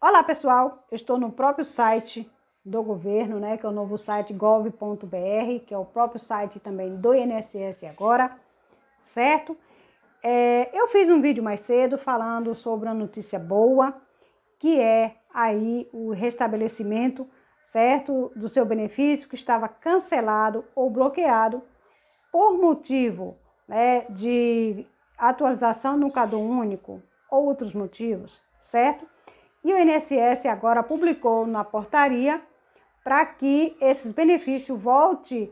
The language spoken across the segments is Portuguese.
Olá pessoal, eu estou no próprio site do governo, né, que é o novo site gov.br, que é o próprio site também do INSS agora, certo? É, eu fiz um vídeo mais cedo falando sobre uma notícia boa, que é aí o restabelecimento certo? Do seu benefício que estava cancelado ou bloqueado por motivo né, de atualização no Cadu Único ou outros motivos, certo? E o INSS agora publicou na portaria para que esses benefícios volte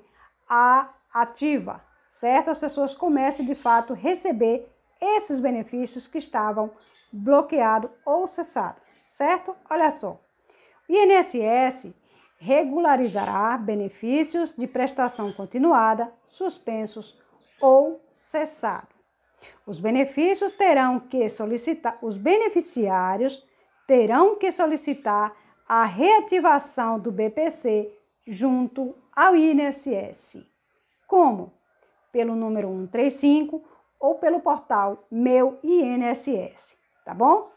à ativa, certo? As pessoas comecem de fato a receber esses benefícios que estavam bloqueados ou cessados, certo? Olha só, o INSS regularizará benefícios de prestação continuada suspensos ou cessados. Os benefícios terão que solicitar, os beneficiários terão que solicitar a reativação do BPC junto ao INSS. Como? Pelo número 135 ou pelo portal Meu INSS, tá bom?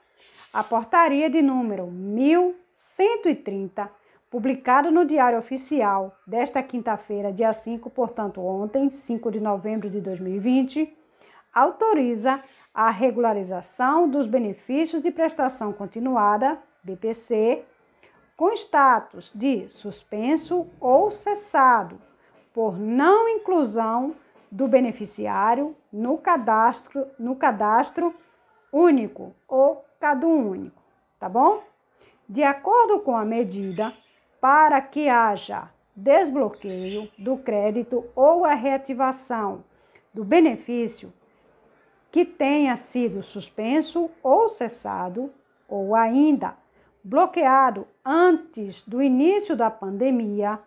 A portaria de número 1130 publicado no Diário Oficial desta quinta-feira, dia 5, portanto, ontem, 5 de novembro de 2020, autoriza a regularização dos benefícios de prestação continuada, BPC, com status de suspenso ou cessado, por não inclusão do beneficiário no cadastro, no cadastro único ou CADU único, tá bom? De acordo com a medida, para que haja desbloqueio do crédito ou a reativação do benefício que tenha sido suspenso ou cessado, ou ainda bloqueado antes do início da pandemia,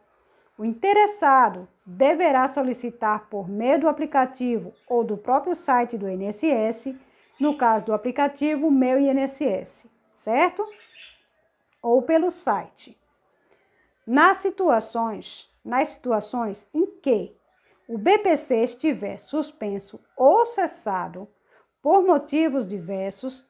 o interessado deverá solicitar por meio do aplicativo ou do próprio site do INSS, no caso do aplicativo Meu INSS, certo? Ou pelo site. Nas situações, nas situações em que o BPC estiver suspenso ou cessado por motivos diversos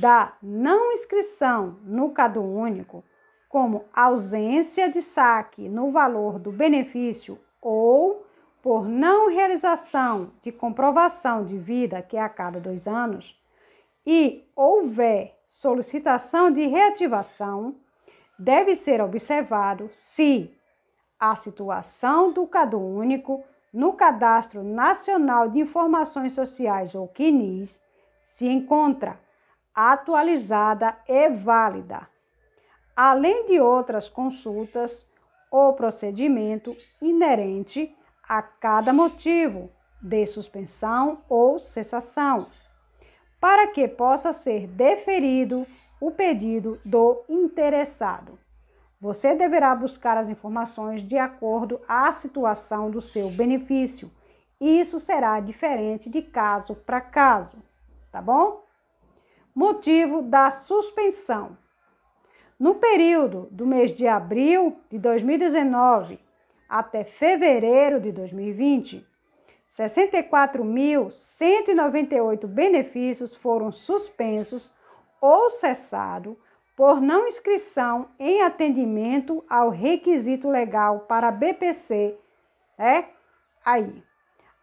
da não inscrição no cadu Único, como ausência de saque no valor do benefício ou por não realização de comprovação de vida, que é a cada dois anos, e houver solicitação de reativação, deve ser observado se a situação do Cadu único no Cadastro Nacional de Informações Sociais, ou CNIS, se encontra atualizada e válida, além de outras consultas ou procedimento inerente a cada motivo de suspensão ou cessação, para que possa ser deferido o pedido do interessado. Você deverá buscar as informações de acordo à situação do seu benefício. Isso será diferente de caso para caso, tá bom? Motivo da suspensão. No período do mês de abril de 2019 até fevereiro de 2020, 64.198 benefícios foram suspensos ou cessado por não inscrição em atendimento ao requisito legal para BPC, é né? aí.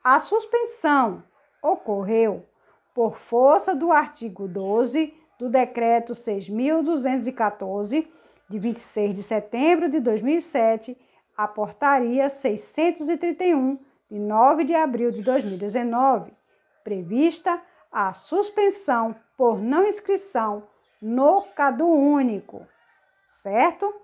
A suspensão ocorreu por força do artigo 12 do decreto 6214 de 26 de setembro de 2007, a portaria 631 de 9 de abril de 2019, prevista a suspensão por não inscrição no cadu único, certo?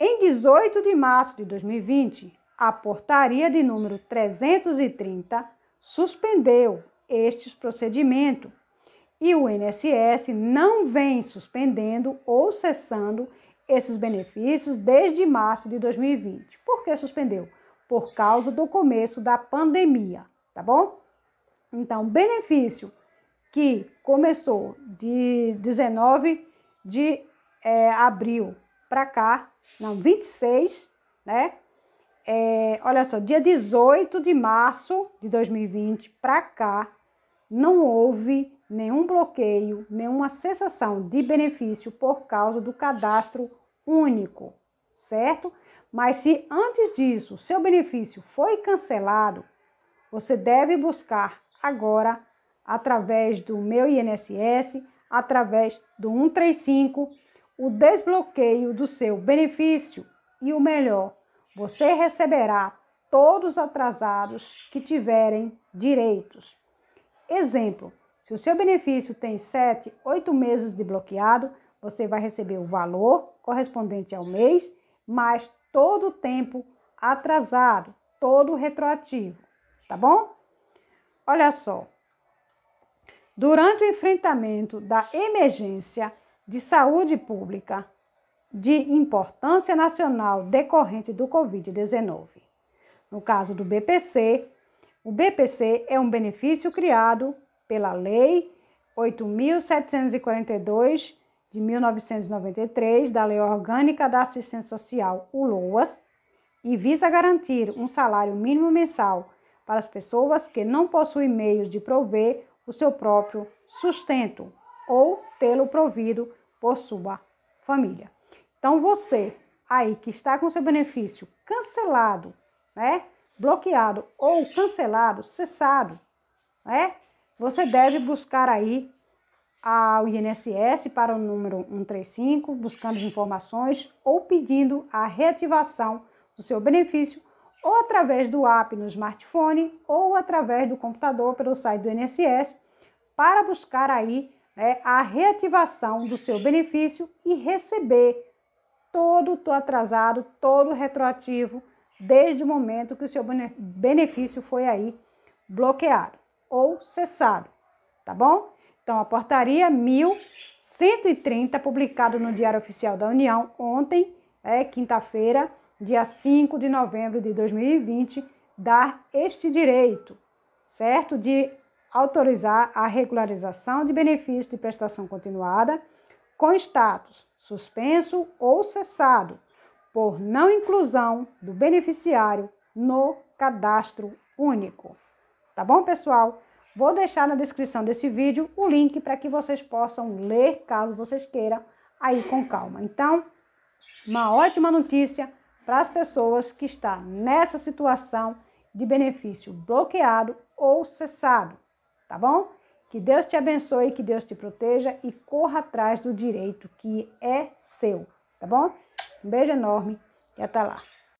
Em 18 de março de 2020, a portaria de número 330 suspendeu este procedimento e o INSS não vem suspendendo ou cessando esses benefícios desde março de 2020. Por que suspendeu? Por causa do começo da pandemia, tá bom? Então, benefício que começou de 19 de é, abril para cá, não, 26, né? É, olha só, dia 18 de março de 2020 para cá, não houve nenhum bloqueio, nenhuma cessação de benefício por causa do cadastro único, certo? Mas se antes disso seu benefício foi cancelado, você deve buscar agora através do meu INSS, através do 135, o desbloqueio do seu benefício e o melhor, você receberá todos atrasados que tiverem direitos. Exemplo: se o seu benefício tem 7, 8 meses de bloqueado, você vai receber o valor correspondente ao mês, mais todo o tempo atrasado, todo retroativo, tá bom? Olha só, durante o enfrentamento da emergência de saúde pública de importância nacional decorrente do Covid-19. No caso do BPC, o BPC é um benefício criado pela Lei 8.742 de 1993, da Lei Orgânica da Assistência Social, o LOAS, e visa garantir um salário mínimo mensal para as pessoas que não possuem meios de prover o seu próprio sustento ou tê-lo provido por sua família. Então você aí que está com seu benefício cancelado, né? Bloqueado ou cancelado, cessado, né? Você deve buscar aí ao INSS para o número 135, buscando informações ou pedindo a reativação do seu benefício ou através do app no smartphone ou através do computador pelo site do INSS para buscar aí né, a reativação do seu benefício e receber todo o atrasado, todo o retroativo, desde o momento que o seu benefício foi aí bloqueado ou cessado, tá bom? Então, a portaria 1130, publicada no Diário Oficial da União ontem, é, quinta-feira, dia 5 de novembro de 2020, dar este direito, certo? De autorizar a regularização de benefício de prestação continuada com status suspenso ou cessado por não inclusão do beneficiário no cadastro único. Tá bom, pessoal? Vou deixar na descrição desse vídeo o link para que vocês possam ler, caso vocês queiram, aí com calma. Então, uma ótima notícia para as pessoas que estão nessa situação de benefício bloqueado ou cessado, tá bom? Que Deus te abençoe, que Deus te proteja e corra atrás do direito que é seu, tá bom? Um beijo enorme e até lá.